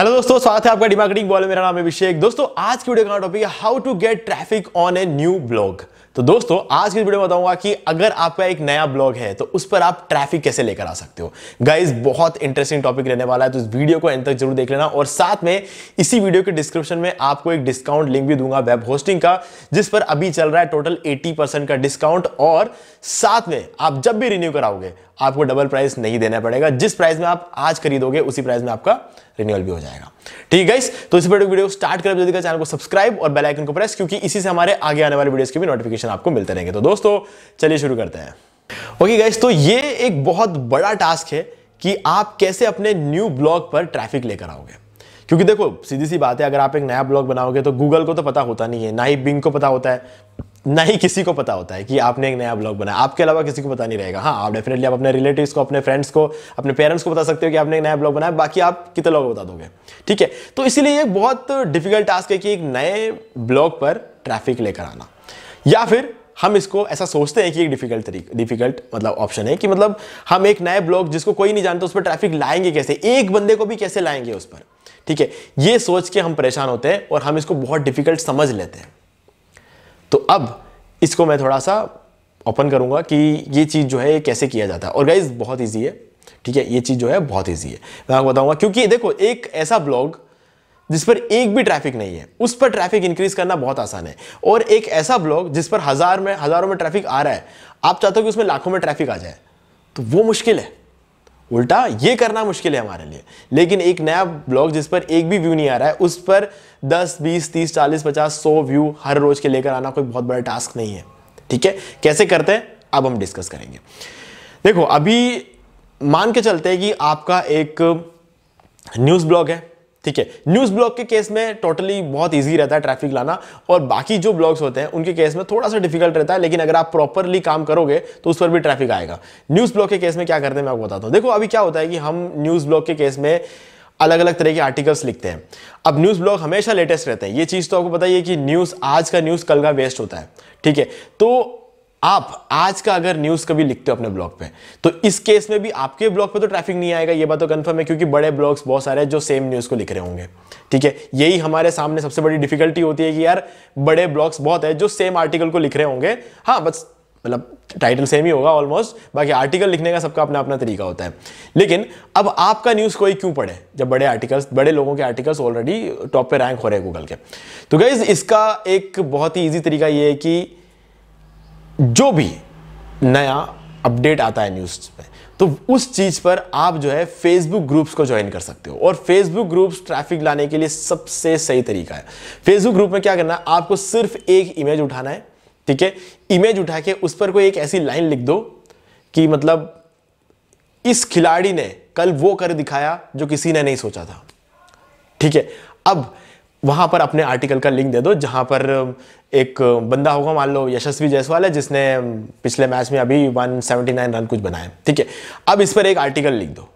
hello दोस्तों स्वागत है आपका डिमार्केटिंग बॉल मेरा नाम है अभिषेक दोस्तों आज की वीडियो का टॉपिक है how to get traffic on a new blog तो दोस्तों आज की वीडियो में बताऊंगा कि अगर आपका एक नया ब्लॉग है तो उस पर आप ट्रैफिक कैसे लेकर आ सकते हो गाइज बहुत इंटरेस्टिंग टॉपिक रहने वाला है तो इस वीडियो को एंड तक जरूर देख लेना और साथ में इसी वीडियो के डिस्क्रिप्शन में आपको एक डिस्काउंट लिंक भी दूंगा वेब होस्टिंग का जिस पर अभी चल रहा है टोटल एट्टी का डिस्काउंट और साथ में आप जब भी रिन्यू कराओगे आपको डबल प्राइस नहीं देना पड़ेगा जिस प्राइस में आप आज खरीदोगे उसी प्राइस में आपका रिन्यूअल भी हो जाएगा ठीक है तो इस वीडियो वीडियो स्टार्ट कर जल्दी चैनल को सब्सक्राइब और बेल आइकन को प्रेस क्योंकि इसी से हमारे आगे आने वाले वीडियोस की भी नोटिफिकेशन आपको मिलते रहेंगे तो दोस्तों चलिए शुरू करते हैं ओके गाइस तो ये एक बहुत बड़ा टास्क है कि आप कैसे अपने न्यू ब्लॉग पर ट्रैफिक लेकर आओगे क्योंकि देखो सीधी सी बात है अगर आप एक नया ब्लॉग बनाओगे तो गूगल को तो पता होता नहीं है ना ही बिंग को पता होता है ना ही किसी को पता होता है कि आपने एक नया ब्लॉग बनाया आपके अलावा किसी को पता नहीं रहेगा हाँ आप डेफिनेटली आप अपने रिलेटिव्स को अपने फ्रेंड्स को अपने पेरेंट्स को बता सकते हो कि आपने एक नया ब्लॉग बनाया बाकी आप कितने लोग बता दोगे ठीक है तो इसीलिए एक बहुत डिफिकल्ट टास्क है कि एक नए ब्लॉग पर ट्रैफिक लेकर आना या फिर हम इसको ऐसा सोचते हैं कि एक डिफिकल्ट तरीका डिफिकल्ट मतलब ऑप्शन है कि मतलब हम एक नए ब्लॉग जिसको कोई नहीं जानता उस पर ट्रैफिक लाएंगे कैसे एक बंदे को भी कैसे लाएंगे उस पर ठीक है ये सोच के हम परेशान होते हैं और हम इसको बहुत डिफिकल्ट समझ लेते हैं तो अब इसको मैं थोड़ा सा ओपन करूँगा कि ये चीज़ जो है कैसे किया जाता है और गाइज बहुत ईजी है ठीक है ये चीज़ जो है बहुत ईजी है मैं आपको बताऊँगा क्योंकि देखो एक ऐसा ब्लॉग जिस पर एक भी ट्रैफिक नहीं है उस पर ट्रैफिक इंक्रीज करना बहुत आसान है और एक ऐसा ब्लॉग जिस पर हज़ार में हज़ारों में ट्रैफिक आ रहा है आप चाहते हो कि उसमें लाखों में ट्रैफिक आ जाए तो वो मुश्किल है उल्टा ये करना मुश्किल है हमारे लिए लेकिन एक नया ब्लॉग जिस पर एक भी व्यू नहीं आ रहा है उस पर 10, 20, 30, 40, 50, 100 व्यू हर रोज के लेकर आना कोई बहुत बड़ा टास्क नहीं है ठीक है कैसे करते हैं अब हम डिस्कस करेंगे देखो अभी मान के चलते हैं कि आपका एक न्यूज़ ब्लॉग है ठीक है न्यूज़ ब्लॉग के केस में टोटली बहुत इजी रहता है ट्रैफिक लाना और बाकी जो ब्लॉग्स होते हैं उनके केस में थोड़ा सा डिफिकल्ट रहता है लेकिन अगर आप प्रॉपरली काम करोगे तो उस पर भी ट्रैफिक आएगा न्यूज़ ब्लॉग के केस में क्या करते हैं मैं आपको बताता हूँ देखो अभी क्या होता है कि हम न्यूज़ ब्लॉग के केस में अलग अलग तरह के आर्टिकल्स लिखते हैं अब न्यूज़ ब्लॉग हमेशा लेटेस्ट रहते हैं ये चीज़ तो आपको बताइए कि न्यूज़ आज का न्यूज़ कल का वेस्ट होता है ठीक है तो आप आज का अगर न्यूज कभी लिखते हो अपने ब्लॉग पे तो इस केस में भी आपके ब्लॉग पे तो ट्रैफिक नहीं आएगा ये बात तो कंफर्म है क्योंकि बड़े ब्लॉग्स बहुत सारे हैं जो सेम न्यूज को लिख रहे होंगे ठीक है यही हमारे सामने सबसे बड़ी डिफिकल्टी होती है कि यार बड़े ब्लॉग्स बहुत है जो सेम आर्टिकल को लिख रहे होंगे हाँ बस मतलब टाइटल सेम ही होगा ऑलमोस्ट बाकी आर्टिकल लिखने का सबका अपना अपना तरीका होता है लेकिन अब आपका न्यूज़ कोई क्यों पढ़े जब बड़े आर्टिकल्स बड़े लोगों के आर्टिकल्स ऑलरेडी टॉप पे रैंक हो रहे हैं गूगल के तो गाइज इसका एक बहुत ही ईजी तरीका ये है कि जो भी नया अपडेट आता है न्यूज़ में तो उस चीज़ पर आप जो है फेसबुक ग्रुप्स को ज्वाइन कर सकते हो और फेसबुक ग्रुप्स ट्रैफिक लाने के लिए सबसे सही तरीका है फेसबुक ग्रुप में क्या करना है आपको सिर्फ एक इमेज उठाना है ठीक है इमेज उठा के उस पर कोई एक ऐसी लाइन लिख दो कि मतलब इस खिलाड़ी ने कल वो कर दिखाया जो किसी ने नहीं सोचा था ठीक है अब वहाँ पर अपने आर्टिकल का लिंक दे दो जहाँ पर एक बंदा होगा मान लो यशस्वी जायसवाल है जिसने पिछले मैच में अभी 179 रन कुछ बनाए ठीक है अब इस पर एक आर्टिकल लिख दो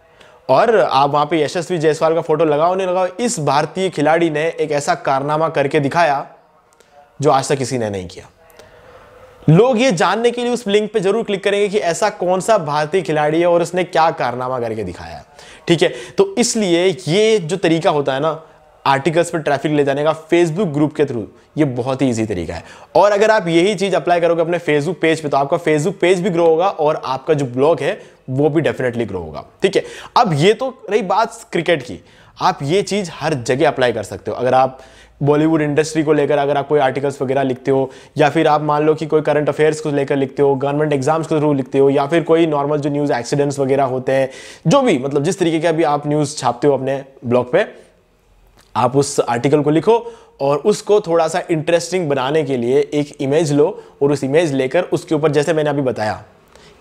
और आप वहाँ पे यशस्वी जायसवाल का फोटो लगाओ नहीं लगाओ इस भारतीय खिलाड़ी ने एक ऐसा कारनामा करके दिखाया जो आज तक किसी ने नहीं किया लोग ये जानने के लिए उस लिंक पे जरूर क्लिक करेंगे कि ऐसा कौन सा भारतीय खिलाड़ी है और उसने क्या कारनामा करके दिखाया ठीक है तो इसलिए ये जो तरीका होता है ना आर्टिकल्स पर ट्रैफिक ले जाने का फेसबुक ग्रुप के थ्रू ये बहुत ही ईजी तरीका है और अगर आप यही चीज़ अप्लाई करोगे अपने फेसबुक पेज पे तो आपका फेसबुक पेज भी ग्रो होगा और आपका जो ब्लॉग है वो भी डेफिनेटली ग्रो होगा ठीक है अब ये तो रही बात क्रिकेट की आप ये चीज़ हर जगह अप्लाई कर सकते हो अगर आप बॉलीवुड इंडस्ट्री को लेकर अगर आप कोई आर्टिकल्स वगैरह लिखते हो या फिर आप मान लो कि कोई करंट अफेयर्स को लेकर लिखते हो गवर्नमेंट एग्जाम्स के थ्रू लिखते हो या फिर कोई नॉर्मल जो न्यूज़ एक्सीडेंट्स वगैरह होते हैं जो भी मतलब जिस तरीके का भी आप न्यूज़ छापते हो अपने ब्लॉग पर आप उस आर्टिकल को लिखो और उसको थोड़ा सा इंटरेस्टिंग बनाने के लिए एक इमेज लो और उस इमेज लेकर उसके ऊपर जैसे मैंने अभी बताया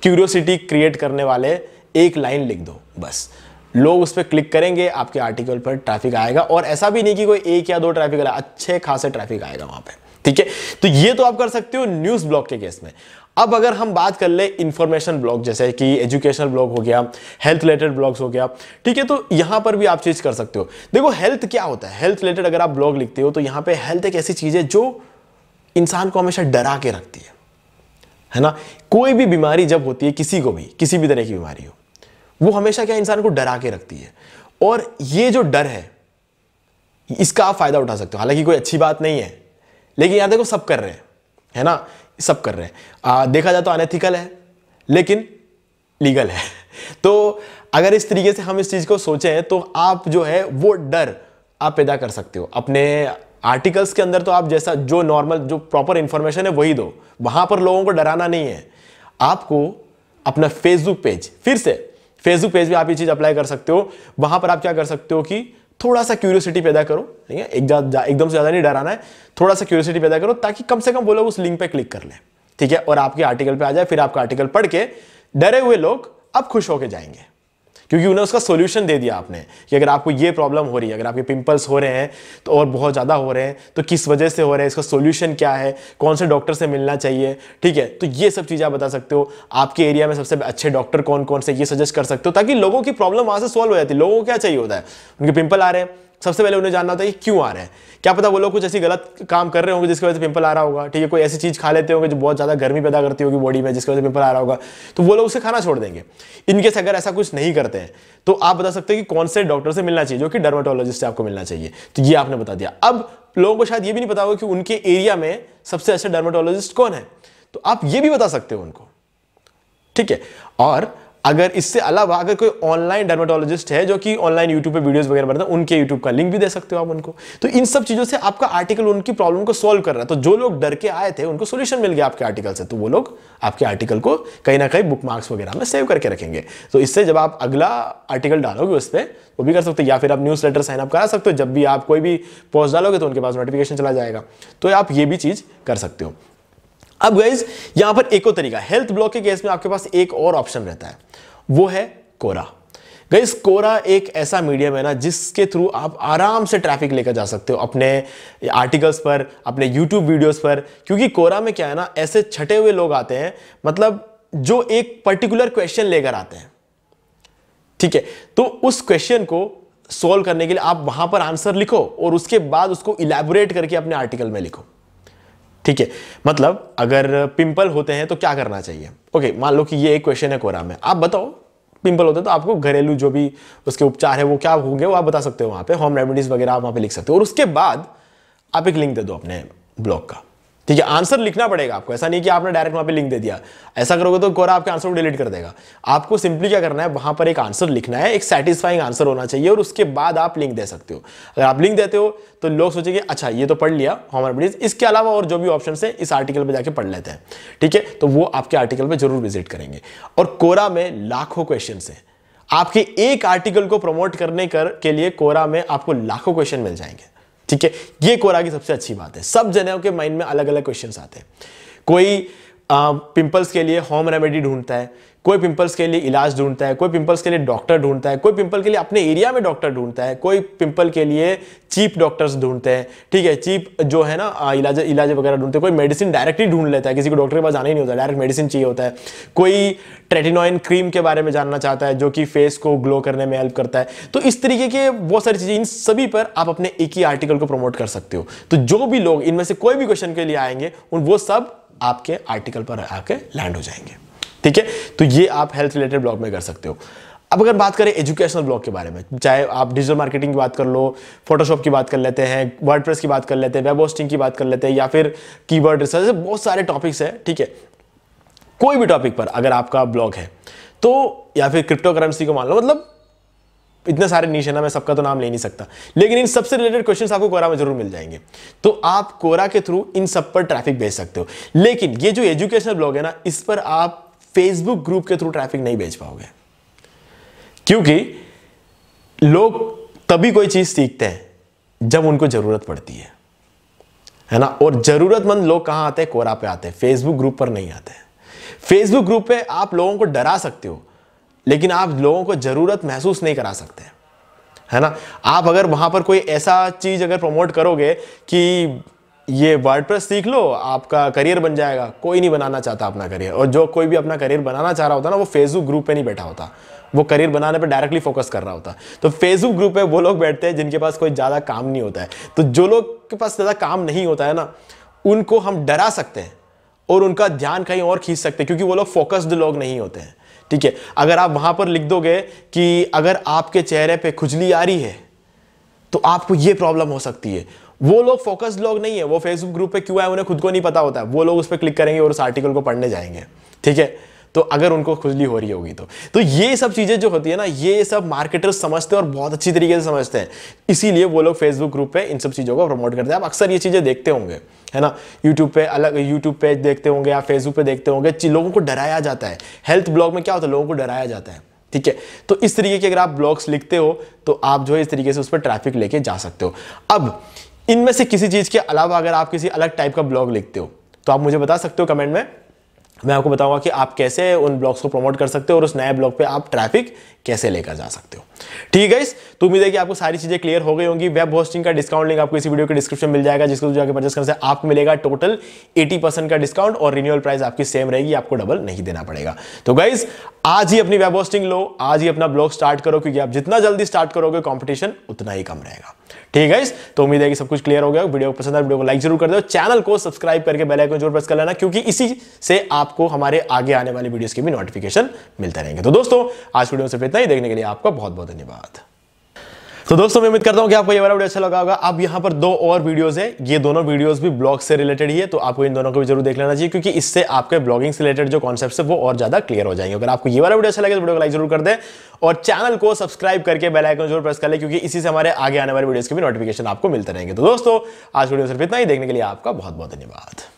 क्यूरियोसिटी क्रिएट करने वाले एक लाइन लिख दो बस लोग उस पर क्लिक करेंगे आपके आर्टिकल पर ट्रैफिक आएगा और ऐसा भी नहीं कि कोई एक या दो ट्रैफिक अच्छे खासे ट्रैफिक आएगा वहाँ पर ठीक है तो ये तो आप कर सकते हो न्यूज़ ब्लॉग के केस में अब अगर हम बात कर ले इंफॉर्मेशन ब्लॉग जैसे कि एजुकेशनल ब्लॉग हो गया हेल्थ रिलेटेड ब्लॉग्स हो गया ठीक है तो यहाँ पर भी आप चीज़ कर सकते हो देखो हेल्थ क्या होता है हेल्थ रिलेटेड अगर आप ब्लॉग लिखते हो तो यहाँ पे हेल्थ एक ऐसी चीज़ है जो इंसान को हमेशा डरा के रखती है है ना कोई भी बीमारी जब होती है किसी को भी किसी भी तरह की बीमारी हो वो हमेशा क्या इंसान को डरा के रखती है और ये जो डर है इसका आप फायदा उठा सकते हो हालांकि कोई अच्छी बात नहीं है लेकिन यहाँ देखो सब कर रहे हैं है ना सब कर रहे हैं आ, देखा जाए तो अनएथिकल है लेकिन लीगल है तो अगर इस तरीके से हम इस चीज़ को सोचें तो आप जो है वो डर आप पैदा कर सकते हो अपने आर्टिकल्स के अंदर तो आप जैसा जो नॉर्मल जो प्रॉपर इंफॉर्मेशन है वही दो वहां पर लोगों को डराना नहीं है आपको अपना फेसबुक पेज फिर से फेसबुक पेज पे आप ये चीज़ अप्लाई कर सकते हो वहां पर आप क्या कर सकते हो कि थोड़ा सा क्यूरियोसिटी पैदा करो ठीक है एक एकदम से ज़्यादा नहीं डराना है थोड़ा सा क्यूरियोसिटी पैदा करो ताकि कम से कम वो लोग उस लिंक पर क्लिक कर लें ठीक है और आपके आर्टिकल पर आ जाए फिर आपका आर्टिकल पढ़ के डरे हुए लोग अब खुश होकर जाएंगे क्योंकि उन्हें उसका सोल्यूशन दे दिया आपने कि अगर आपको ये प्रॉब्लम हो रही है अगर आपके पिंपल्स हो रहे हैं तो और बहुत ज़्यादा हो रहे हैं तो किस वजह से हो रहे हैं इसका सोल्यूशन क्या है कौन से डॉक्टर से मिलना चाहिए ठीक है तो ये सब चीज़ें आप बता सकते हो आपके एरिया में सबसे अच्छे डॉक्टर कौन कौन से ये सजेस्ट कर सकते हो ताकि लोगों की प्रॉब्लम वहाँ से सॉल्व हो जाती है लोगों को क्या चाहिए होता है उनके पिंपल आ रहे हैं सबसे पहले उन्हें जानना होता है कि क्यों आ रहे हैं क्या पता वो लोग कुछ ऐसी गलत काम कर रहे होंगे जिसकी वजह से पिंपल आ रहा होगा ठीक है कोई ऐसी चीज़ खा लेते होंगे जो बहुत ज़्यादा गर्मी पैदा करती होगी बॉडी में जिसकी वजह से पिंपल आ रहा होगा तो वो लोग उसे खाना छोड़ देंगे इनकेस अगर ऐसा कुछ नहीं करते हैं तो आप बता सकते हैं कि कौन से डॉक्टर से मिलना चाहिए जो कि डर्माटोलॉजिस्ट से आपको मिलना चाहिए तो ये आपने बता दिया अब लोगों को शायद ये भी नहीं पता होगा कि उनके एरिया में सबसे अच्छा डर्माटोलॉजिस्ट कौन है तो आप ये भी बता सकते हो उनको ठीक है और अगर इससे अलावा अगर कोई ऑनलाइन डर्माटोलॉजिस्ट है जो कि ऑनलाइन यूट्यूब पे वीडियोस वगैरह बनाता है उनके यूट्यूब का लिंक भी दे सकते हो आप उनको तो इन सब चीज़ों से आपका आर्टिकल उनकी प्रॉब्लम को सॉल्व कर रहा है तो जो लोग डर के आए थे उनको सोल्यूशन मिल गया आपके आर्टिकल से तो वो लोग आपके आर्टिकल को कहीं ना कहीं बुक मार्क्स वगैरह में सेव करके रखेंगे तो इससे जब आप अगला आर्टिकल डालोगे उस पर वो भी कर सकते हो या फिर आप न्यूज़ लेटर साइनअप करा सकते हो जब भी आप कोई भी पोस्ट डालोगे तो उनके पास नोटिफिकेशन चला जाएगा तो आप ये भी चीज़ कर सकते हो अब गाइज यहां पर एक और तरीका हेल्थ ब्लॉक के केस में आपके पास एक और ऑप्शन रहता है वो है कोरा गई कोरा एक ऐसा मीडियम है ना जिसके थ्रू आप आराम से ट्रैफिक लेकर जा सकते हो अपने आर्टिकल्स पर अपने यूट्यूब वीडियोस पर क्योंकि कोरा में क्या है ना ऐसे छटे हुए लोग आते हैं मतलब जो एक पर्टिकुलर क्वेश्चन लेकर आते हैं ठीक है तो उस क्वेश्चन को सोल्व करने के लिए आप वहां पर आंसर लिखो और उसके बाद उसको इलेबोरेट करके अपने आर्टिकल में लिखो ठीक है मतलब अगर पिंपल होते हैं तो क्या करना चाहिए ओके मान लो कि ये एक क्वेश्चन है कोरा में आप बताओ पिंपल होते हैं तो आपको घरेलू जो भी उसके उपचार है वो क्या होंगे वो आप बता सकते हो वहाँ पे होम रेमेडीज़ वगैरह आप वहाँ पे लिख सकते हो और उसके बाद आप एक लिंक दे दो अपने ब्लॉग का ठीक है आंसर लिखना पड़ेगा आपको ऐसा नहीं कि आपने डायरेक्ट वहां पे लिंक दे दिया ऐसा करोगे तो कोरा आपके आंसर को डिलीट कर देगा आपको सिंपली क्या करना है वहां पर एक आंसर लिखना है एक सेटिस्फाइंग आंसर होना चाहिए और उसके बाद आप लिंक दे सकते हो अगर आप लिंक देते हो तो लोग सोचेंगे अच्छा ये तो पढ़ लिया हमारा ब्रिज इसके अलावा और जो भी ऑप्शन है इस आर्टिकल पर जाकर पढ़ लेते हैं ठीक है तो वो आपके आर्टिकल पर जरूर विजिट करेंगे और कोरा में लाखों क्वेश्चन है आपके एक आर्टिकल को प्रमोट करने कर के लिए कोरा में आपको लाखों क्वेश्चन मिल जाएंगे ठीक है ये कोरा की सबसे अच्छी बात है सब जनों के माइंड में अलग अलग क्वेश्चन आते हैं कोई पिंपल्स के लिए होम रेमेडी ढूंढता है कोई पिंपल्स के लिए इलाज ढूंढता है कोई पिंपल्स के लिए डॉक्टर ढूंढता है कोई पिंपल के लिए अपने एरिया में डॉक्टर ढूंढता है कोई पिंपल के लिए चीप डॉक्टर्स ढूंढते हैं ठीक है चीप जो है ना इलाज इलाज वगैरह ढूंढते हैं कोई मेडिसिन डायरेक्टली ढूंढ लेता है किसी को डॉक्टर के पास जाना ही नहीं होता डायरेक्ट मेडिसिन चाहिए होता है कोई ट्रेटिनोइन क्रीम के बारे में जानना चाहता है जो कि फेस को ग्लो करने में हेल्प करता है तो इस तरीके के बहुत सारी चीज़ें इन सभी पर आप अपने एक ही आर्टिकल को प्रमोट कर सकते हो तो जो भी लोग इनमें से कोई भी क्वेश्चन के लिए आएंगे उन वो सब आपके आर्टिकल पर आके लैंड हो जाएंगे ठीक है तो ये आप हेल्थ रिलेटेड ब्लॉग में कर सकते हो अब अगर बात करें एजुकेशनल ब्लॉग के बारे में चाहे आप डिजिटल मार्केटिंग की बात कर लो फोटोशॉप की बात कर लेते हैं वर्ड की बात कर लेते हैं वेब होस्टिंग की बात कर लेते हैं या फिर कीवर्ड रिसर्च बहुत सारे टॉपिक्स हैं ठीक है कोई भी टॉपिक पर अगर आपका ब्लॉग है तो या फिर क्रिप्टो करेंसी को मान लो मतलब इतने सारे नीच है ना मैं सबका तो नाम ले नहीं सकता लेकिन इन सबसे रिलेटेड क्वेश्चन आपको कोरा में जरूर मिल जाएंगे तो आप कोरा के थ्रू इन सब पर ट्रैफिक भेज सकते हो लेकिन ये जो एजुकेशनल ब्लॉग है ना इस पर आप फेसबुक ग्रुप के थ्रू ट्रैफिक नहीं भेज पाओगे क्योंकि लोग तभी कोई चीज सीखते हैं जब उनको जरूरत पड़ती है है ना और जरूरतमंद लोग कहां आते हैं कोरा पे आते हैं फेसबुक ग्रुप पर नहीं आते फेसबुक ग्रुप पे आप लोगों को डरा सकते हो लेकिन आप लोगों को ज़रूरत महसूस नहीं करा सकते है ना आप अगर वहां पर कोई ऐसा चीज़ अगर प्रमोट करोगे कि ये वर्ड सीख लो आपका करियर बन जाएगा कोई नहीं बनाना चाहता अपना करियर और जो कोई भी अपना करियर बनाना चाह रहा होता ना वो फेसबुक ग्रुप पे नहीं बैठा होता वो करियर बनाने पे डायरेक्टली फोकस कर रहा होता तो फेसबुक ग्रुप पे वो लोग बैठते हैं जिनके पास कोई ज़्यादा काम नहीं होता है तो जो लोग के पास ज़्यादा काम नहीं होता है ना उनको हम डरा सकते हैं और उनका ध्यान कहीं और खींच सकते हैं क्योंकि वो लोग फोकस्ड लोग नहीं होते हैं ठीक है अगर आप वहां पर लिख दोगे कि अगर आपके चेहरे पे खुजली आ रही है तो आपको ये प्रॉब्लम हो सकती है वो लोग फोकस लोग नहीं है वो फेसबुक ग्रुप पे क्यों है उन्हें खुद को नहीं पता होता है वो लोग उस पर क्लिक करेंगे और उस आर्टिकल को पढ़ने जाएंगे ठीक है तो अगर उनको खुजली हो रही होगी तो तो ये सब चीज़ें जो होती है ना ये सब मार्केटर्स समझते हैं और बहुत अच्छी तरीके से समझते हैं इसीलिए वो लोग फेसबुक ग्रुप पे इन सब चीज़ों को प्रमोट करते हैं आप अक्सर ये चीज़ें देखते होंगे है ना यूट्यूब पे अलग यूट्यूब पेज देखते होंगे या फेसबुक पे देखते होंगे लोगों को डराया जाता है हेल्थ ब्लॉग में क्या होता है लोगों को डराया जाता है ठीक है तो इस तरीके के अगर आप ब्लॉग्स लिखते हो तो आप जो है इस तरीके से उस पर ट्रैफिक लेके जा सकते हो अब इनमें से किसी चीज़ के अलावा अगर आप किसी अलग टाइप का ब्लॉग लिखते हो तो आप मुझे बता सकते हो कमेंट में मैं आपको बताऊंगा कि आप कैसे उन ब्लॉग्स को प्रमोट कर सकते हो और उस नए ब्लॉग पे आप ट्रैफिक कैसे लेकर जा सकते हो ठीक है तो उम्मीद है कि आपको सारी चीज़ें क्लियर हो गई होंगी वेब होस्टिंग का डिस्काउंट लिंक आपको इसी वीडियो के डिस्क्रिप्शन मिल जाएगा जिसको जाकर परचेस करने से आपको मिलेगा टोटल एटी परसेंट का डिस्काउंट और रिन्यूअल प्राइस आपकी सेम रहेगी आपको डबल नहीं देना पड़ेगा तो गाइज आज ही अपनी वेब होस्टिंग लो आज ही अपना ब्लॉग स्टार्ट करो क्योंकि आप जितना जल्दी स्टार्ट करोगे कॉम्पिटिशन उतना ही कम रहेगा ठीक है तो उम्मीद है कि सब कुछ क्लियर हो गया वीडियो पसंद है तो वीडियो को लाइक जरूर कर दो चैनल को सब्सक्राइब करके बेलाइकन जरूर प्रेस कर लेना क्योंकि इसी से आप आपको हमारे आगे आने वाले वीडियोस के भी नोटिफिकेशन मिलते रहेंगे तो दोस्तों आज वीडियो सिर्फ इतना ही देखने के लिए आपका बहुत बहुत धन्यवाद तो दोस्तों मैं उम्मीद करता हूं कि आपको ये वाला वीडियो अच्छा लगा होगा अब यहाँ पर दो और वीडियोस हैं ये दोनों वीडियोस भी ब्लॉग से रिलेटेड ही है तो आपको इन दोनों को भी जरूर देख लेना चाहिए क्योंकि इससे आपके ब्लॉगिंग से रिलेटेड जो कॉन्सेप्ट है वो और ज्यादा क्लियर हो जाएंगे अगर आपको ये वाला वीडियो अच्छा लगे तो वीडियो को लाइक जरूर कर दे और चैनल को सब्सक्राइब करके बेलाइकन जरूर प्रेस कर ले क्योंकि इसी से हमारे आगे आने वाले वीडियोज के भी नोटिफिकेशन आपको मिलते रहेंगे तो दोस्तों आज वीडियो सिर्फ इतना ही देखने के लिए आपका बहुत बहुत धन्यवाद